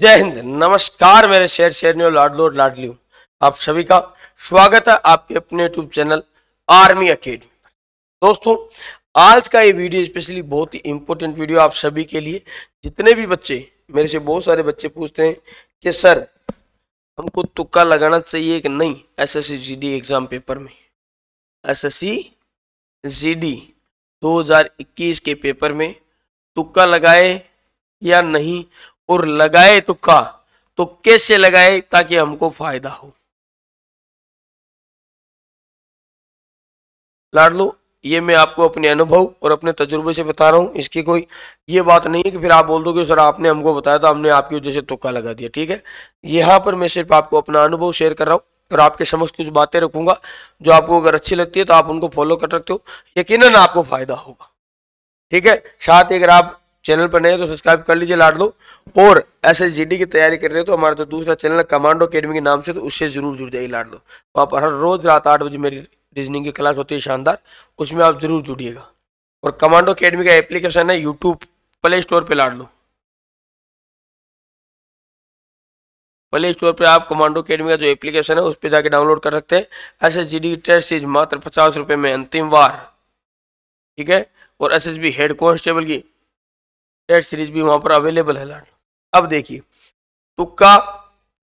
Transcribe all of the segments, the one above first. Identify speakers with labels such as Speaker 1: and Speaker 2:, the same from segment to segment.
Speaker 1: जय हिंद नमस्कार मेरे शेर शेरनियों लाडलोड लाडली आप सभी का स्वागत है आपके अपने यूट्यूब चैनल आर्मी अकेडमी पर दोस्तों आज का ये वीडियो स्पेशली बहुत ही इम्पोर्टेंट वीडियो आप सभी के लिए जितने भी बच्चे मेरे से बहुत सारे बच्चे पूछते हैं कि सर हमको तुक्का लगाना चाहिए कि नहीं एस एस एग्ज़ाम पेपर में एस एस सी के पेपर में तुक्का लगाए या नहीं और लगाए तुक्का तो कैसे लगाए ताकि हमको फायदा हो लाड़ लो ये मैं आपको अपने अनुभव और अपने तजुर्बे से बता रहा हूं इसकी कोई ये बात नहीं है कि फिर आप बोल दो कि सर आपने हमको बताया था हमने आपकी वजह से तुक्का लगा दिया ठीक है यहां पर मैं सिर्फ आपको अपना अनुभव शेयर कर रहा हूं और आपके समक्ष कुछ बातें रखूंगा जो आपको अगर अच्छी लगती है तो आप उनको फॉलो कर सकते हो यकीन आपको फायदा होगा ठीक है साथ ही अगर आप चैनल पर नए हो तो सब्सक्राइब कर लीजिए लाड लो और एस एस की तैयारी कर रहे हो तो हमारा जो तो दूसरा चैनल है कमांडो अकेडमी के नाम से तो उससे जरूर जुड़ जाइए लाड लो वहाँ तो पर हर रोज रात आठ बजे मेरी रीजनिंग की क्लास होती है शानदार उसमें आप जरूर जुड़िएगा और कमांडो अकेडमी का एप्लीकेशन है यूट्यूब प्ले स्टोर पर लाड लो प्ले स्टोर पर आप कमांडो अकेडमी का जो एप्लीकेशन है उस पर जाकर डाउनलोड कर सकते हैं S S G D test सीज मात्र पचास रुपये में अंतिम बार ठीक है और S S B head constable की टेस्ट सीरीज भी वहां पर अवेलेबल है लाड अब देखिए तुक्का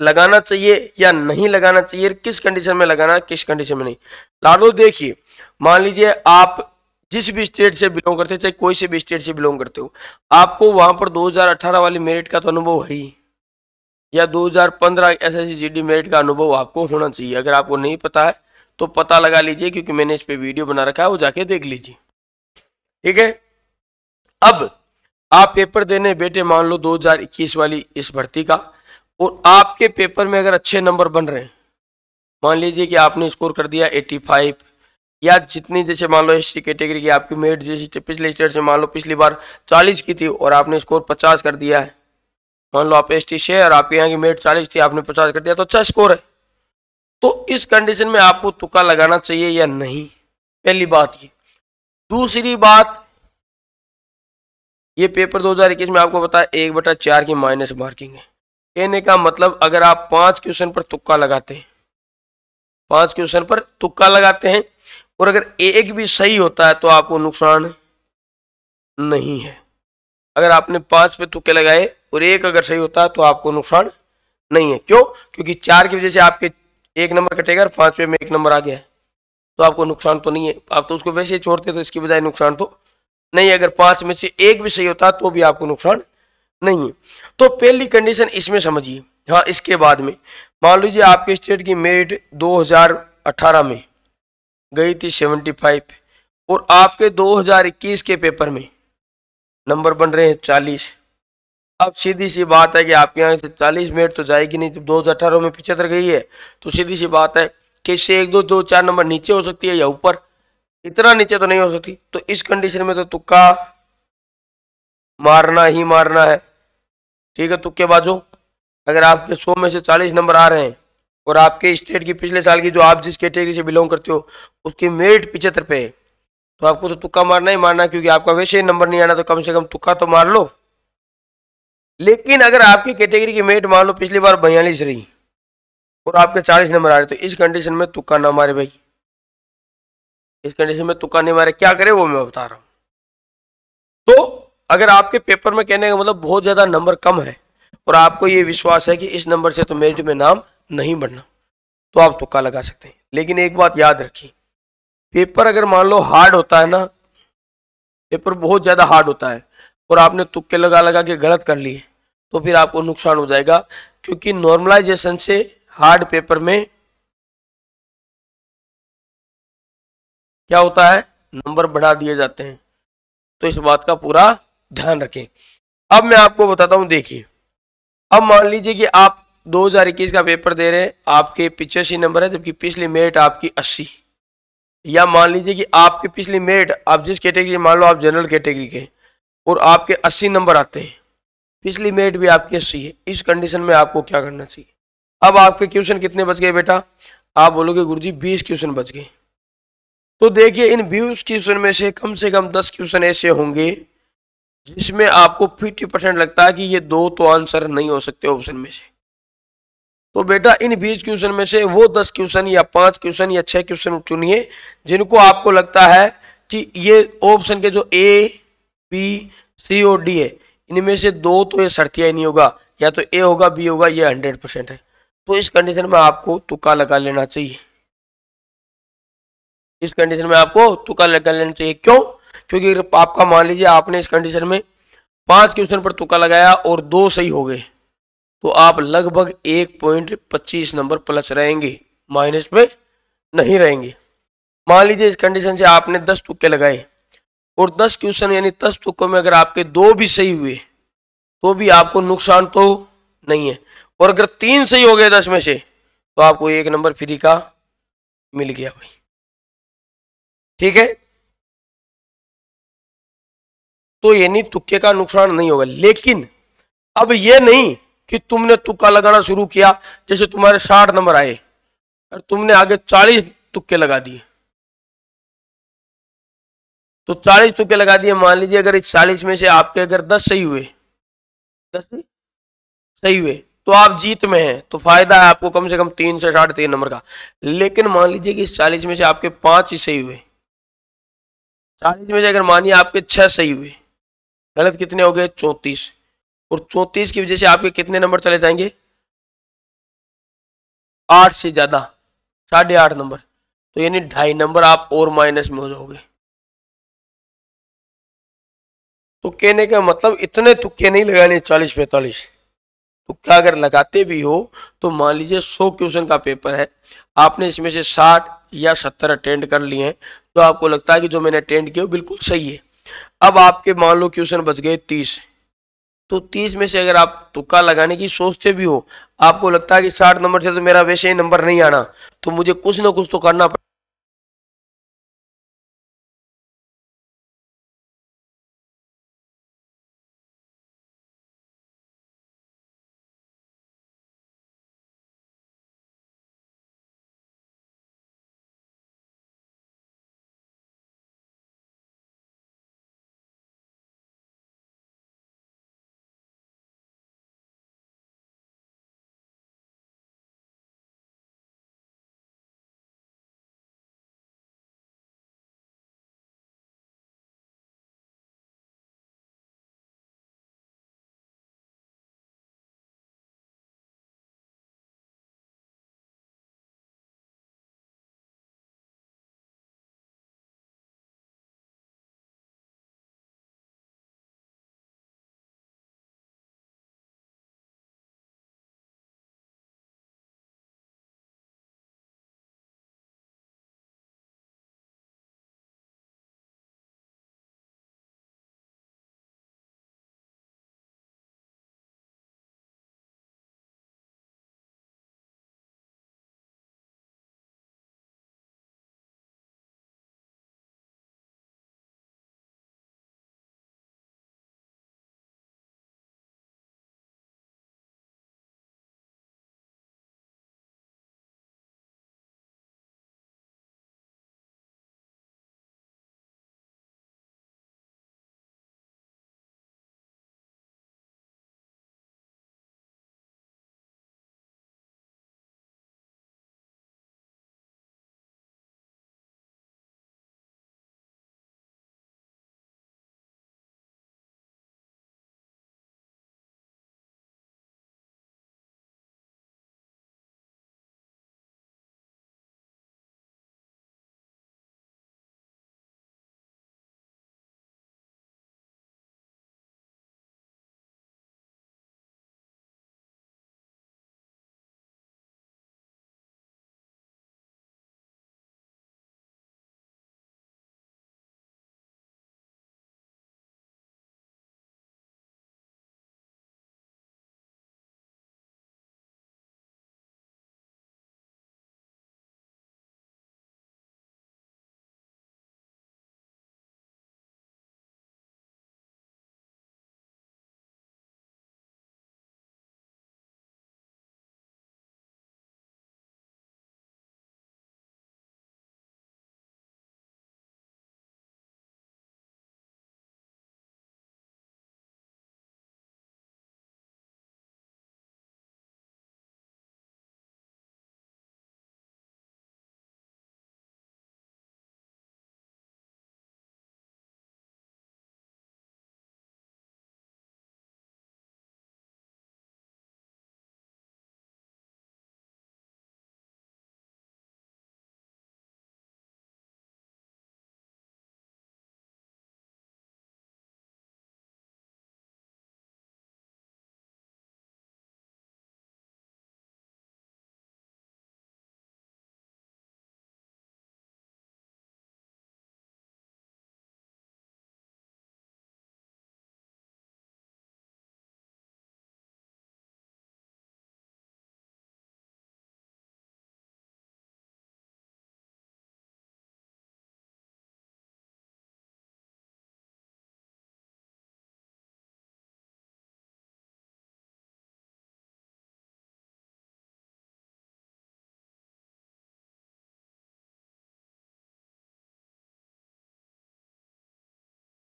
Speaker 1: लगाना चाहिए या नहीं लगाना चाहिए किस कंडीशन में लगाना किस कंडीशन में नहीं लाडो देखिए मान लीजिए आप जिस भी स्टेट से बिलोंग करते हो चाहे कोई से भी स्टेट से बिलोंग करते हो आपको वहां पर 2018 वाली मेरिट का तो अनुभव है ही या 2015 एसएससी जीडी मेरिट का अनुभव आपको होना चाहिए अगर आपको नहीं पता है तो पता लगा लीजिए क्योंकि मैंने इस पर वीडियो बना रखा है वो जाके देख लीजिए ठीक है अब आप पेपर देने बेटे मान लो 2021 वाली इस भर्ती का और आपके पेपर में अगर अच्छे नंबर बन रहे हैं मान लीजिए कि आपने स्कोर कर दिया 85 या जितनी जैसे मान लो हिस्ट्री कैटेगरी की आपकी मेड जिस पिछले स्टेट से मान लो पिछली बार 40 की थी और आपने स्कोर 50 कर दिया है मान लो आप एस टी से और आपके यहाँ की मेड चालीस थी आपने पचास कर दिया तो अच्छा स्कोर है तो इस कंडीशन में आपको तुका लगाना चाहिए या नहीं पहली बात ये दूसरी बात ये पेपर 2021 में आपको बताया एक बटा चार की माइनस मार्किंग है कहने का मतलब अगर आप पांच क्वेश्चन पर तुक्का लगाते हैं पांच क्वेश्चन पर तुक्का लगाते हैं और अगर एक भी सही होता है तो आपको नुकसान नहीं है अगर आपने पांच पे तुक्के लगाए और एक अगर सही होता है तो आपको नुकसान नहीं है क्यों क्योंकि चार की वजह से आपके एक नंबर कटेगा और पांचवे में एक नंबर आ गया है तो आपको नुकसान तो नहीं है आप तो उसको वैसे ही छोड़ते तो इसकी बजाय नुकसान तो नहीं अगर पांच में से एक भी सही होता तो भी आपको नुकसान नहीं है तो पहली कंडीशन इसमें समझिए हाँ इसके बाद में मान लीजिए आपके स्टेट की मेरिट 2018 में गई थी 75 और आपके 2021 के पेपर में नंबर बन रहे हैं 40 अब सीधी सी बात है कि आपके यहाँ से 40 मेरिट तो जाएगी नहीं जब 2018 में पिछहत्तर गई है तो सीधी सी बात है कि इससे एक दो दो चार नंबर नीचे हो सकती है या ऊपर इतना नीचे तो नहीं हो सकती तो इस कंडीशन में तो तुक्का मारना ही मारना है ठीक है तुक्के बाजू अगर आपके सौ में से चालीस नंबर आ रहे हैं और आपके स्टेट की पिछले साल की जो आप जिस कैटेगरी से बिलोंग करते हो उसकी मेरिट पिछहत्तर पे है तो आपको तो तुक्का मारना ही मारना क्योंकि आपका वैसे ही नंबर नहीं आना तो कम से कम तुक्का तो मार लो लेकिन अगर आपकी कैटेगरी की मेरिट मान लो पिछली बार बयालीस रही और आपके चालीस नंबर आ रहे तो इस कंडीशन में तुक्का ना मारे भाई इस कंडीशन में तुक्का नहीं मारे क्या करे वो मैं बता रहा हूँ तो अगर आपके पेपर में कहने का मतलब बहुत ज़्यादा नंबर कम है और आपको ये विश्वास है कि इस नंबर से तो मेरिट में नाम नहीं बढ़ना तो आप तुक्का लगा सकते हैं लेकिन एक बात याद रखिए पेपर अगर मान लो हार्ड होता है ना पेपर बहुत ज़्यादा हार्ड होता है और आपने तुक्के लगा लगा के गलत कर लिए तो फिर आपको नुकसान हो जाएगा क्योंकि नॉर्मलाइजेशन से हार्ड पेपर में क्या होता है नंबर बढ़ा दिए जाते हैं तो इस बात का पूरा ध्यान रखें अब मैं आपको बताता हूं देखिए अब मान लीजिए कि आप 2021 का पेपर दे रहे हैं आपके पिचासी नंबर है जबकि पिछली मेरिट आपकी 80 या मान लीजिए कि आपके पिछली मेरिट आप जिस कैटेगरी मान लो आप जनरल कैटेगरी के और आपके 80 नंबर आते हैं पिछली मेरिट भी आपकी 80 है इस कंडीशन में आपको क्या करना चाहिए अब आपके क्वेश्चन कितने बच गए बेटा आप बोलोगे गुरु जी बीस क्वेश्चन बच गए तो देखिए इन बीस क्वेश्चन में से कम से कम दस क्वेश्चन ऐसे होंगे जिसमें आपको फिफ्टी परसेंट लगता है कि ये दो तो आंसर नहीं हो सकते ऑप्शन में से तो बेटा इन बीस क्वेश्चन में से वो दस क्वेश्चन या पांच क्वेश्चन या छह क्वेश्चन चुनिए जिनको आपको लगता है कि ये ऑप्शन के जो ए बी सी और डी है इनमें से दो तो ये सर्तिया नहीं होगा या तो ए होगा बी होगा ये हंड्रेड परसेंट है तो इस कंडीशन में आपको तुक्का लगा लेना चाहिए इस कंडीशन में आपको तुका लगा लेना चाहिए क्यों क्योंकि आपका मान लीजिए आपने इस कंडीशन में पांच क्वेश्चन पर तुका लगाया और दो सही हो गए तो आप लगभग एक पॉइंट पच्चीस नंबर प्लस रहेंगे माइनस में नहीं रहेंगे मान लीजिए इस कंडीशन से आपने दस तुक्के लगाए और दस क्वेश्चन यानी दस तुक्कों में अगर आपके दो भी सही हुए तो भी आपको नुकसान तो नहीं है और अगर तीन सही हो गए दस में से तो आपको एक नंबर फ्री का मिल गया भाई ठीक है तो यानी तुक्के का नुकसान नहीं होगा लेकिन अब यह नहीं कि तुमने तुक्का लगाना शुरू किया जैसे तुम्हारे साठ नंबर आए और तुमने आगे चालीस तुक्के लगा दिए तो चालीस तुक्के लगा दिए मान लीजिए अगर इस चालीस में से आपके अगर दस सही हुए दस सही हुए तो आप जीत में हैं तो फायदा है आपको कम से कम तीन से साढ़े तीन नंबर का लेकिन मान लीजिए कि इस चालीस में से आपके पांच ही सही हुए चालीस में से अगर मानिए आपके छः सही हुए गलत कितने हो गए चौंतीस और चौंतीस की वजह से आपके कितने नंबर चले जाएंगे आठ से ज़्यादा साढ़े आठ नंबर तो यानी ढाई नंबर आप और माइनस में हो जाओगे तो कहने का मतलब इतने तुक्के नहीं लगाने चालीस पैंतालीस तो क्या अगर लगाते भी हो तो मान लीजिए 100 क्वेश्चन का पेपर है आपने इसमें से 60 या 70 अटेंड कर लिए हैं तो आपको लगता है कि जो मैंने अटेंड किया बिल्कुल सही है अब आपके मान लो क्वेश्चन बच गए 30 तो 30 में से अगर आप तुक्का लगाने की सोचते भी हो आपको लगता है कि 60 नंबर से तो मेरा वैसे ही नंबर नहीं आना तो मुझे कुछ ना कुछ तो करना